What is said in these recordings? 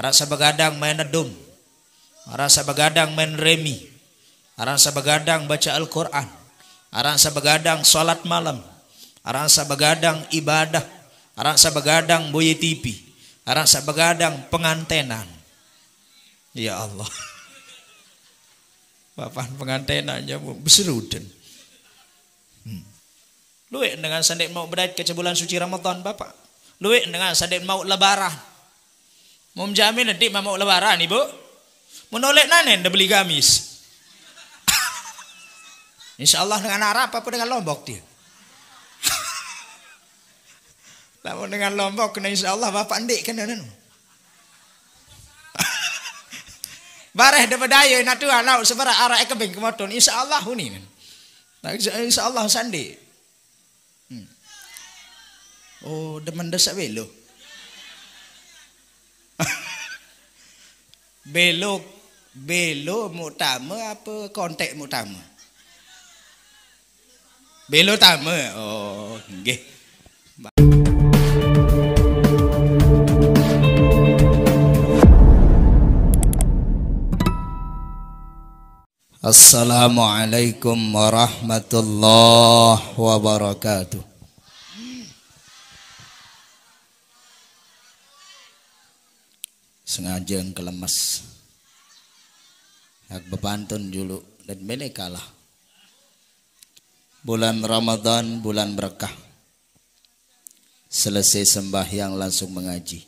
Arah begadang main dom. Arah begadang main remi. Arah begadang baca Al-Quran. Arah sabagadang sholat malam. Arah begadang ibadah. Arah begadang boye tipi. Arah sabagadang pengantenan. Ya Allah. Bapak pengantenannya berseruden. Hmm. Luwek dengan sandek mau berdaya kecebulan suci Ramadan Bapak. Luwe dengan sandek mau lebaran. Mum jamin nanti mau lebaran ibu. Menolak nane dah beli gamis. Insya Allah dengan Arab apa dengan Lombok dia. Lamun dengan Lombok kena insya Allah bapak ndik kena nanu. Bareh de bedaya na tu anak sebera arah ekebeng kemoton insya Allah huni. Insya Allah sandi. Hmm. Oh demen desak Belo belo mutama apa kontak mutama Belo tama. Oh, nggih. Okay. Assalamualaikum warahmatullahi wabarakatuh sengaja yang kelemes hak bepantun dulu dan menekalah bulan Ramadan bulan berkah selesai sembahyang langsung mengaji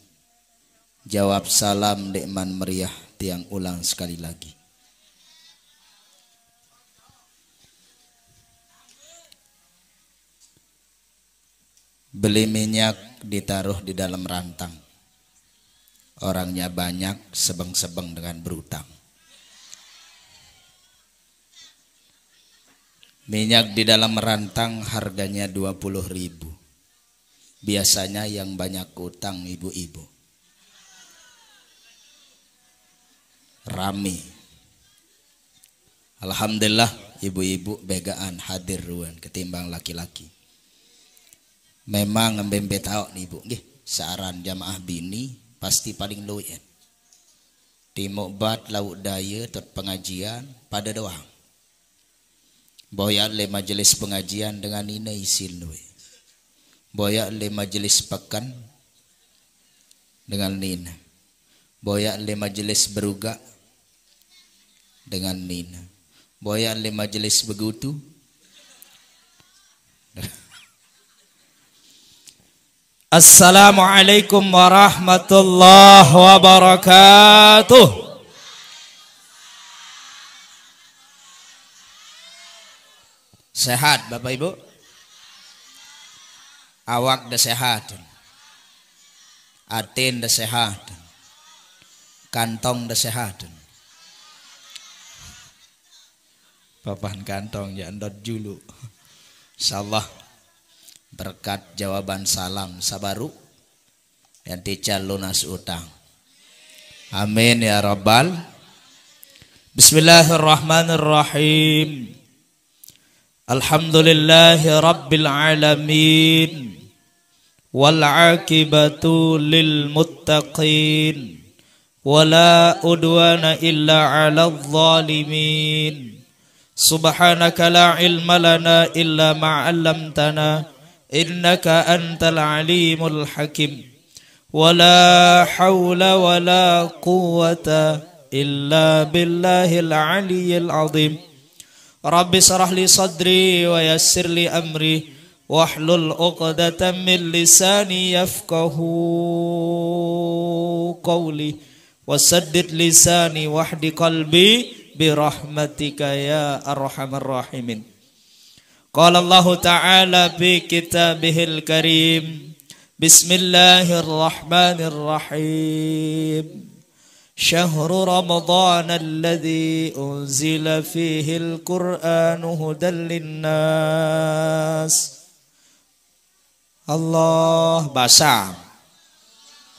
jawab salam dekman meriah tiang ulang sekali lagi beli minyak ditaruh di dalam rantang orangnya banyak sebeng-sebeng dengan berutang. Minyak di dalam rantang harganya puluh ribu. Biasanya yang banyak utang ibu-ibu. Rami. Alhamdulillah ibu-ibu begaan hadir ruan ketimbang laki-laki. Memang ngembembe tahu nih ibu. saran jamaah bini pasti paling low kan. end di mukbat lauk daya tot pengajian pada doang Boyak le majelis pengajian dengan ini isil nui Boyak le majelis pekan dengan nina Boyak le majelis beruga dengan nina Boyak le majelis begutu Assalamualaikum warahmatullahi wabarakatuh. Sehat Bapak Ibu? Awak dah sehat. Atin dah sehat. Kantong dah sehat. Bapak kantong ya ndot julu. Insyaallah berkat jawaban salam sabaru yang tical lunas utang amin ya rabbal bismillahirrahmanirrahim alhamdulillahi rabbil alamin wal akibatu lil muttaqin wala udwana illa ala zalimin subhanaka la ilma lana illa ma إنك أنت العليم الحكيم ولا حول ولا قوة إلا بالله العلي العظيم رب اشرح لي صدري ويسر لي أمري واحلل عقدة من لساني يفقه قولي وسدد لساني وحد قلبي برحمتك يا أرحم الراحمين قال الله تعالى في كتابه الكريم بسم الله الرحمن الرحيم شهر رمضان الذي أنزل فيه القرآن هدى للناس الله بسام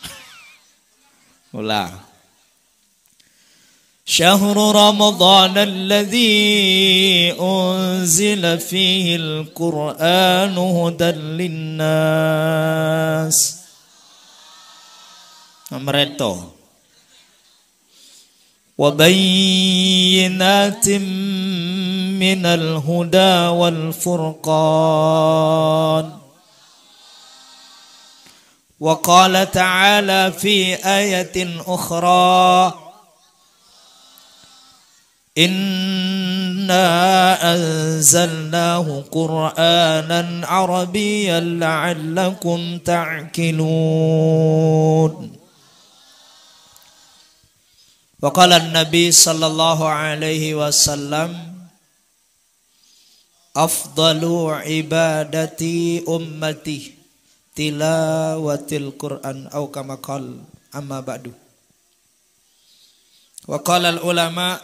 ulang شهر رمضان الذي أنزل فيه القرآن هدى للناس أمرته وبينات من الهدى والفرقان وقال تعالى في آية أخرى إنا أنزلناه قرآنا عربيا لعلكم تعقلون وقال النبي صلى الله عليه وسلم أفضل عبادتي أمتي تلاوة القرآن أو كما قال أما بعد وقال العلماء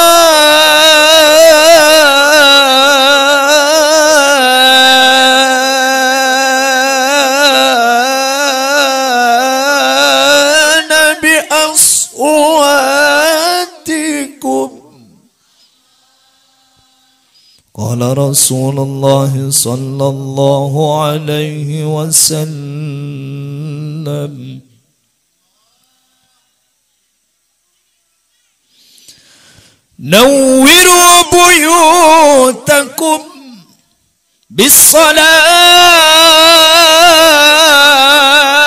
قال رسول الله صلى الله عليه وسلم نوروا بيوتكم بالصلاه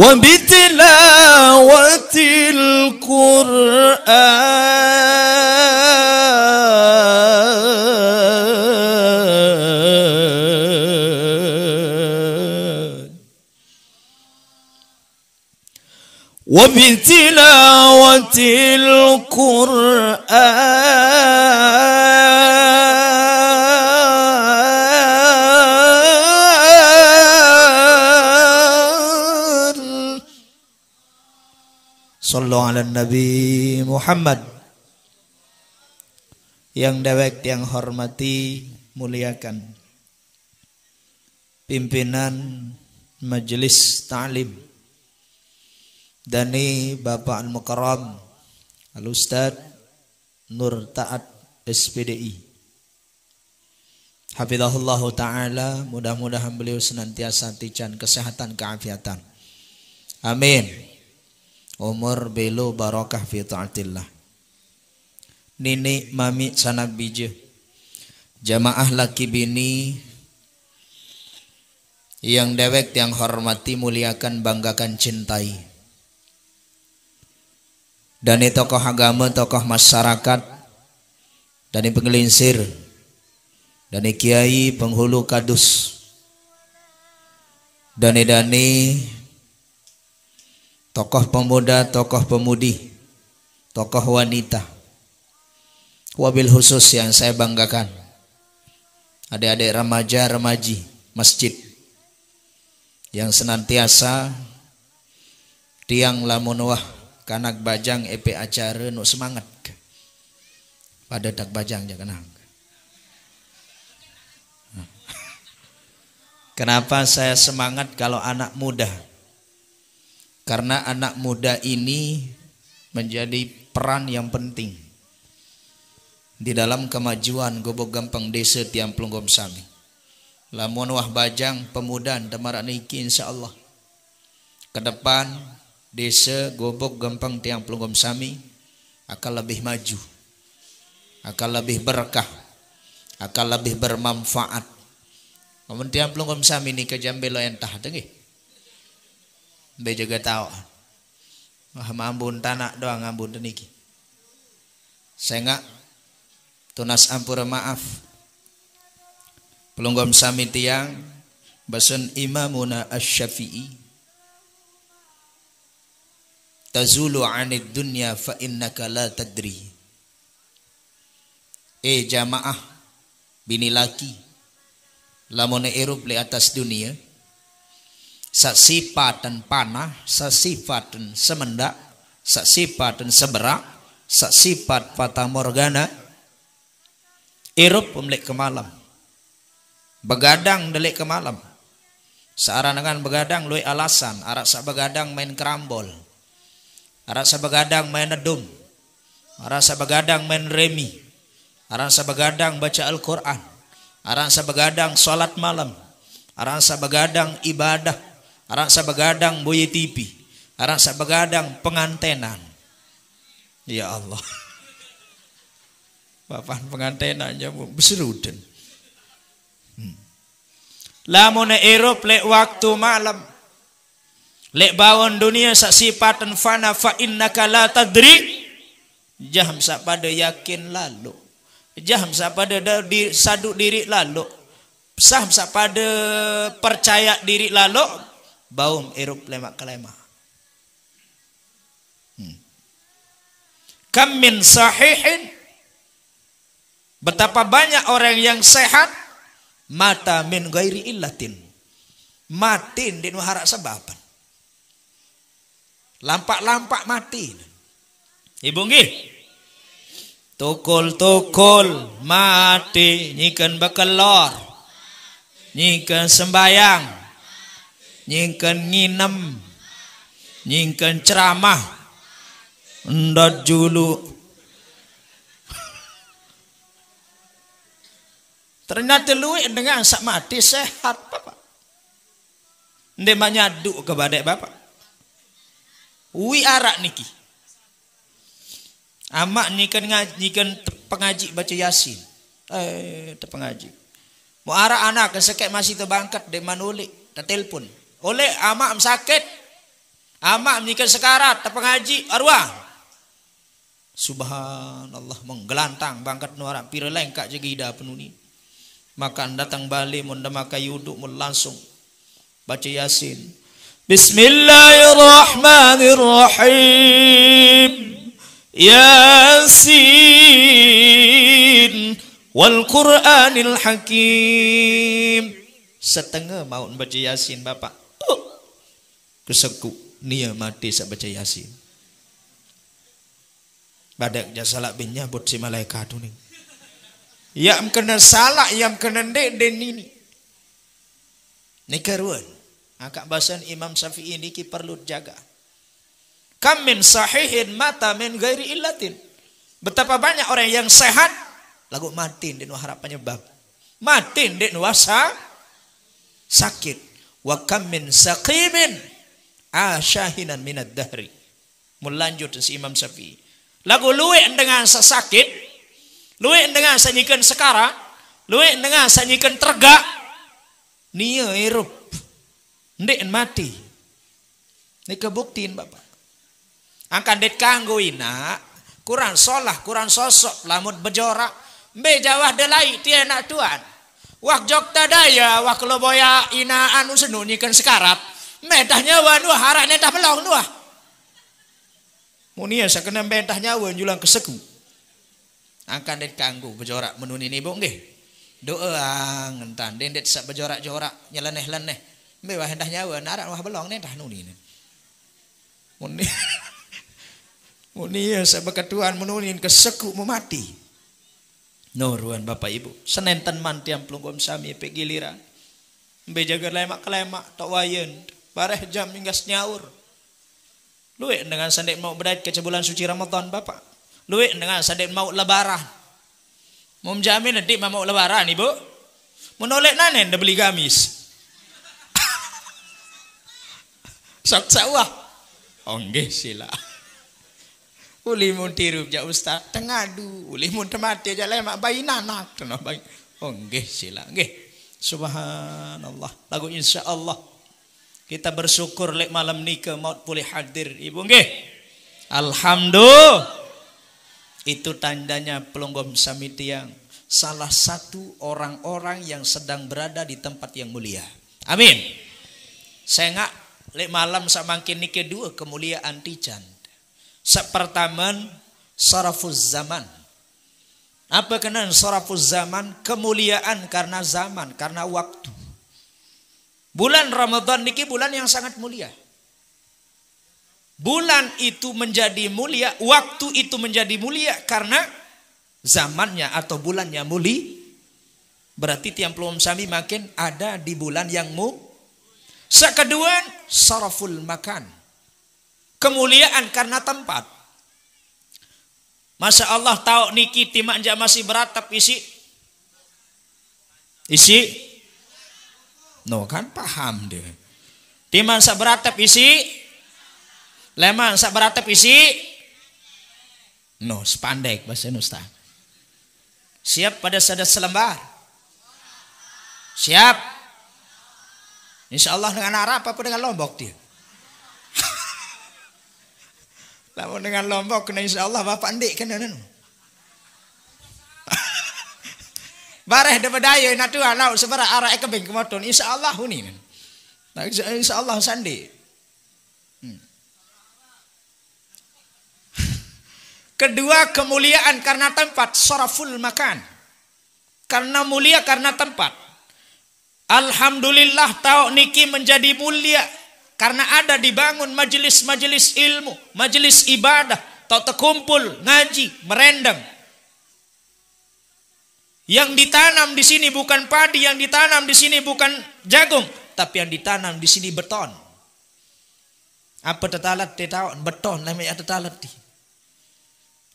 وبتلاوة القرآن وبتلاوة القرآن Sallu ala Nabi Muhammad Yang dewek yang hormati muliakan Pimpinan Majelis Ta'lim Dani Bapak Al-Mukarram al ustaz Nur Ta'at SPDI Hafizahullah Ta'ala Mudah-mudahan beliau senantiasa tican kesehatan keafiatan Amin umur belu barokah fi taatillah nini mami sanak biji jamaah laki bini yang dewek yang hormati muliakan banggakan cintai dari tokoh agama tokoh masyarakat dari penggelinsir dari kiai penghulu kadus dani-dani tokoh pemuda, tokoh pemudi, tokoh wanita. Wabil khusus yang saya banggakan. Adik-adik remaja, remaji, masjid yang senantiasa tiang lamun wah kanak bajang EP acara nu semangat pada tak bajang ya kenang Kenapa saya semangat kalau anak muda karena anak muda ini menjadi peran yang penting di dalam kemajuan gobok gampang desa tiang pelunggom sami. Lamun wah bajang pemuda temarak niki insya Allah. Ke depan desa gobok gampang tiang pelunggom sami akan lebih maju. Akan lebih berkah. Akan lebih bermanfaat. Kemudian pelunggom sami ini ke jambelo entah tengih. Be juga tahu. Wah mambun tanah ampun teniki. deniki. Sengak tunas ampura maaf. Pelunggom sami tiang basun imamuna asy-Syafi'i. Tazulu anid dunya fa innaka la tadri. Eh jamaah bini laki lamone erup le atas dunia sesifat dan panah, sesifat dan semendak, sesifat dan seberak, sesifat fata morgana, irup pemilik kemalam, begadang delik kemalam. Searan dengan begadang lui alasan, arak sa begadang main kerambol, arak sa begadang main nedum, arak sa begadang main remi, arak sa begadang baca Al-Quran, arak sa begadang sholat malam, arak sa begadang ibadah, Arak sabagadang boye TV. Arak begadang pengantenan. Ya Allah. Bapak pengantenannya berseruden. Hmm. Lamun erup lek waktu malam. Lek bawon dunia sak sifatan fana fa innaka la tadri. Jaham pada yakin lalu. Jaham pada di, sadu diri lalu. Saham pada percaya diri lalu baum erup lemak kelema. Hmm. Kam min sahihin Betapa banyak orang yang sehat mata min gairi illatin. Matin di nuhara sebaban. Lampak-lampak mati. Ibu nggih. Tukul-tukul mati nyikan bekelor. Nyikan sembayang nyingken nginem nyingken ceramah endot julu ternyata luwik dengan sak mati sehat bapak ndek menyaduk ke bapak wi arak niki amak nyingkan nyingkan pengaji baca yasin eh pengaji Mau arah anak kesekek masih terbangkat di manulik, tak telpon. Oleh amak sakit. Amak menikah sekarat. terpengaji haji Arwah. Subhanallah menggelantang bangkat nuara pireleng kak jegida penuni. Maka datang balik munda yuduk mun langsung baca yasin. Bismillahirrahmanirrahim. Yasin wal Qur'anil Hakim. Setengah mau baca Yasin Bapak keseku nia mati sak baca yasin badak ja salah bin nyabut si malaikat yang ni ya am kena salak ya am kena dek den ini ni karuan akak bahasan Imam Syafi'i ini ki perlu jaga kam min sahihin mata min gairi illatin betapa banyak orang yang sehat lagu matin den harap penyebab matin den wasa sakit wa kam min saqimin asyahinan minad dahri. Melanjut si Imam Syafi'i. Lagu luwe dengan sesakit, luwe dengan sanyikan sekarang luwe dengan sanyikan tergak, nia irup Ndek mati. Ini kebuktiin Bapak. Angkan det kanggo ina, kurang solah, kurang sosok, lamut bejorak, be jawah delai tiena tuan. Wak jok tadaya, wak loboya ina anu senunyikan sekarat. Medah nyawa nuah harap netah pelong nuah. Munia sakena medah nyawa julang keseku. Angkan det kanggu bejorak menuni ni deh. Doa Doang entan dendet sak bejorak-jorak nyeleneh-leneh. Mewah hendah nyawa narak wah pelong netah nuni ni. Munia Munia sebeketuan menunin keseku memati. Nuruan Bapak Ibu. Senenten mantiam pelunggom sami pegiliran. Bejaga lemak kelemak tak wayan. Pareh jam minggas nyaur. Luwe dengan sandek mau berdait ke bulan suci Ramadan Bapak. Luwe dengan sandek mau lebaran. Mau jamin nanti mau lebaran Ibu. Menolek nanen dah beli gamis. Sok sawah. onggih oh, sila. Uli mun tirup ja ustaz tengadu. Uli mun temati ja lemak bayi nanak. Ongge oh, sila. Ongge. Subhanallah. Lagu insya Allah. Kita bersyukur lek malam nikah maut pulih hadir. Ibu nggih. Alhamdulillah. Itu tandanya pelonggom yang Salah satu orang-orang yang sedang berada di tempat yang mulia. Amin. Saya ngak lek malam samangkin nikah dua kemuliaan tijan. Sepertaman sarafuz zaman. Apa kenan sarafuz zaman? Kemuliaan karena zaman, karena waktu. Bulan Ramadan niki bulan yang sangat mulia. Bulan itu menjadi mulia, waktu itu menjadi mulia karena zamannya atau bulannya muli. Berarti tiang peluang sami makin ada di bulan yang mu. Sekedua, saraful makan. Kemuliaan karena tempat. Masya Allah tahu niki timanja masih berat tapi isi. Isi No kan paham dia. Timan sak beratap isi. Leman sak beratap isi. No, spandek bahasa Nusta. Siap pada sadar selembar. Siap. Insya Allah dengan Arab apa dengan Lombok dia. Lalu dengan Lombok kena insya Allah bapak andik kena nanu. bareh de badaya na tua lau sebara arah ekebeng kematon insya Allah huni nah, insya Allah sandi hmm. kedua kemuliaan karena tempat soraful makan karena mulia karena tempat Alhamdulillah tau niki menjadi mulia karena ada dibangun majelis-majelis ilmu, majelis ibadah, tau terkumpul, ngaji, merendam, yang ditanam di sini bukan padi, yang ditanam di sini bukan jagung, tapi yang ditanam di sini beton. Apa tetalat tetawan? Beton namanya tetalat.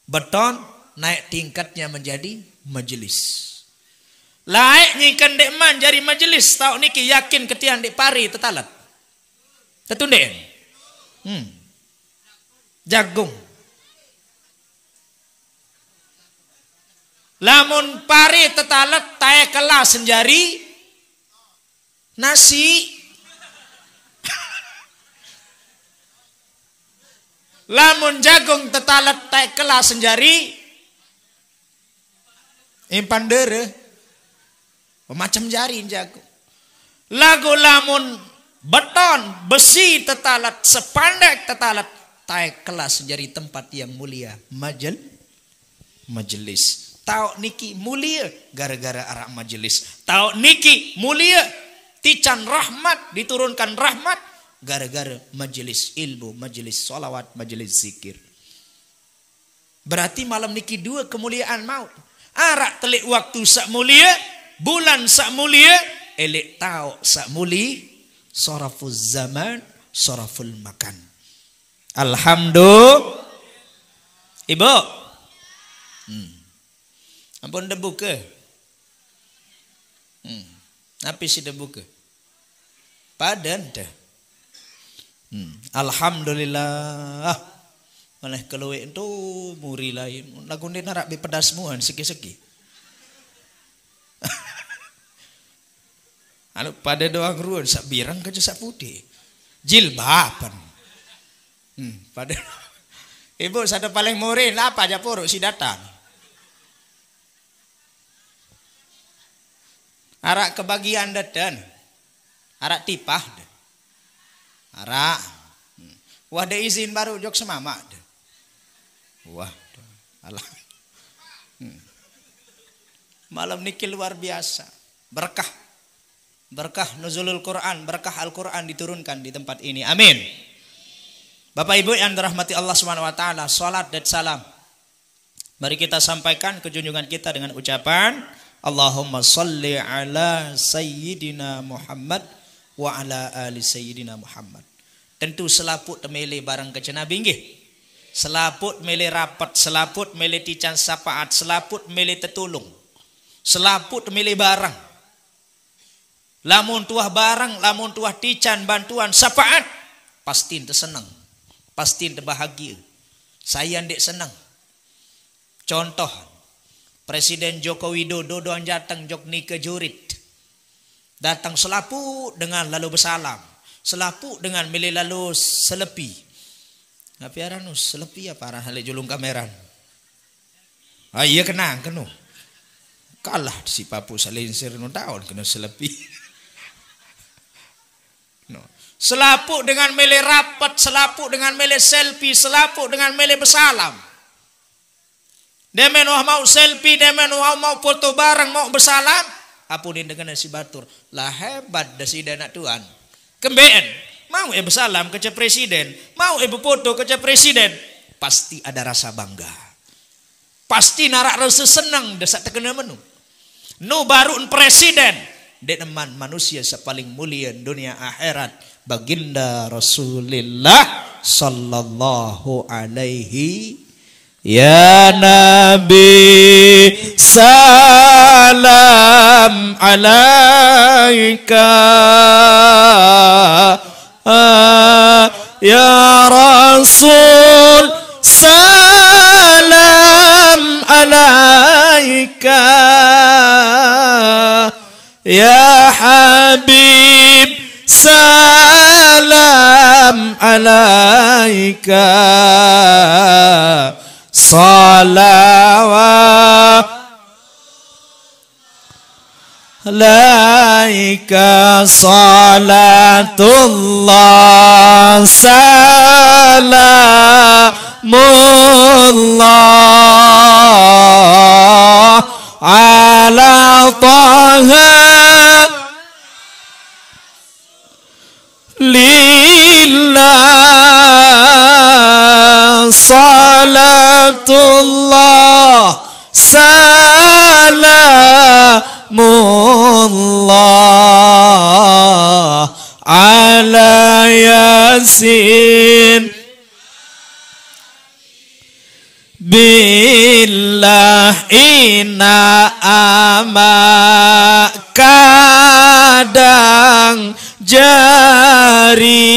Beton naik tingkatnya menjadi majelis. Laik nyikan dek man jadi majelis. Tahu niki yakin ketian dek pari tetalat. Tetundek. Hmm. Jagung. Lamun pari tetalet tae kelas senjari nasi. Lamun jagung tetalet tae kelas senjari impandere Macam jari jagung. Lagu lamun beton, besi tetalat, sependek tetalat tae kelas senjari tempat yang mulia. Majel majelis Tau niki mulia gara-gara arah majelis. Tau niki mulia tican rahmat diturunkan rahmat gara-gara majelis ilmu, majelis solawat, majelis zikir. Berarti malam niki dua kemuliaan maut. Arak telik waktu sak mulia, bulan sak mulia, elik tau sak muli, soraful zaman, soraful makan. Alhamdulillah. Ibu. Hmm. Ampun debu ke? Hmm. Apa si debu ke? Padan dah. Hmm. Alhamdulillah. Oleh keluwe itu muri lain. Lagu ini narak bi pedas muan seki-seki. Anu pada doang ruan sak birang kerja sak putih. Jilbaban. Hmm, pada Ibu satu paling murin apa aja puruk si datang. Arak kebagian deden. Arak tipah. Arak. Wah de izin baru jok semama. Den. Wah. Den. Alah. Hmm. Malam nikil luar biasa. Berkah. Berkah nuzulul Quran, berkah Al-Quran diturunkan di tempat ini. Amin. Bapak Ibu yang dirahmati Allah Subhanahu wa taala, salat dan salam Mari kita sampaikan kejunjungan kita dengan ucapan Allahumma salli ala sayyidina Muhammad wa ala ali sayyidina Muhammad. Tentu selaput milih barang ke Nabi Selaput milih rapat, selaput milih tican sapaat, selaput mele tetulung. Selaput milih barang. Lamun tuah barang, lamun tuah tican bantuan sapaat, pasti tersenang. Pasti terbahagia. Saya ndek senang. Contoh Presiden Joko Widodo doan jateng jok ni jurit. Datang selapu dengan lalu bersalam. Selapu dengan milih lalu selepi. Ngapi aranu selepi ya para halik julung kameran. Ah iya kena Kalah si papu selinsir no daun kena selepi. no. selapu dengan milih rapat, selapu dengan milih selfie, selapu dengan milih bersalam. Demen wah mau selfie, demen wah mau foto bareng, mau bersalam. Apunin dengan si batur. Lah hebat dah si dana tuan. Kembeen. Mau ibu salam kece presiden. Mau ibu foto kece presiden. Pasti ada rasa bangga. Pasti narak rasa senang desak terkena menu. Nu baru presiden. Deneman manusia sepaling mulia dunia akhirat. Baginda Rasulullah sallallahu alaihi يا نبي سلام عليك آه، يا رسول سلام عليك يا حبيب سلام عليك صلوات عليك صلاة الله سلام الله على طه لي Allah salamullah ala yasin billah ina amak kadang jari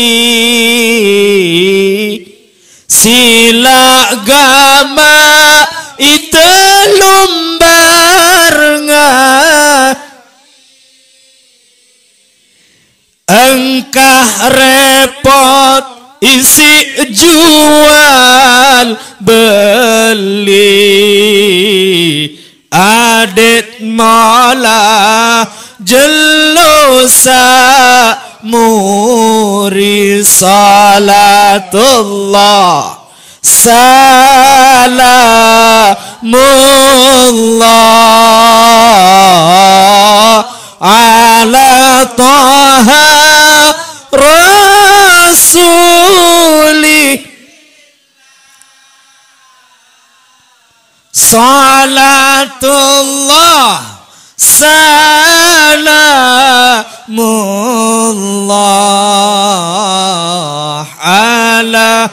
sila gama lumbar nga engkah repot isi jual beli adet malah jelusa muri salatullah salamullah ala taha rasuli salatullah Salamullah ala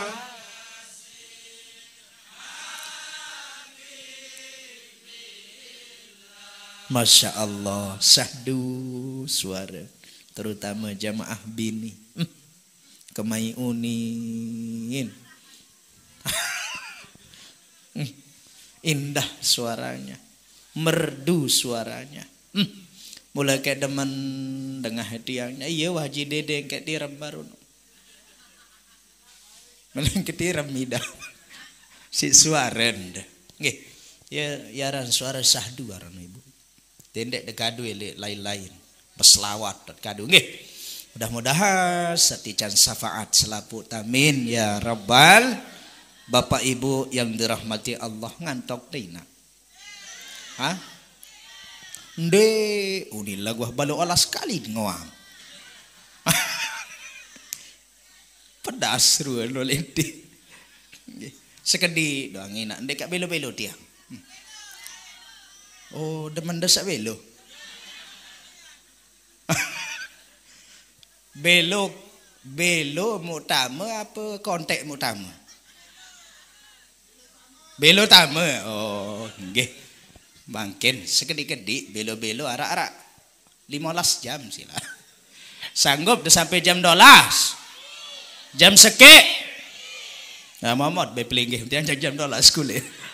Masya Allah, sahdu suara. Terutama jamaah bini. Hmm, Kemai unin. Hmm, indah suaranya merdu suaranya. Hmm. Mulai kayak demen dengan hadiahnya. Iya wajib dede kayak tiram baru. Mending ketiram mida. Si suaren. Nggih. Ya yaran suara sahdu aran ibu. Tendek dekadu lain-lain. Peselawat dekadu. Nggih. Mudah-mudahan setican syafaat selaput tamin ya rabbal Bapak Ibu yang dirahmati Allah ngantok dina. Hah? Nde, unilah oh, gua balu alas kali ngoang. Ah. Pedas ruan eh, lo lenti. Sekedi doang enak. Eh, Nde kak belo-belo tiang. Hmm. Oh, demen desak belo. belo belo mutama apa kontak mutama? Belo tama. Oh, gitu. Bangkin sekedik-kedik belo-belo arak-arak 15 jam sila. Sanggup udah sampai jam 12. Jam sekek. Nah, Muhammad be tiang jam 12 kulit.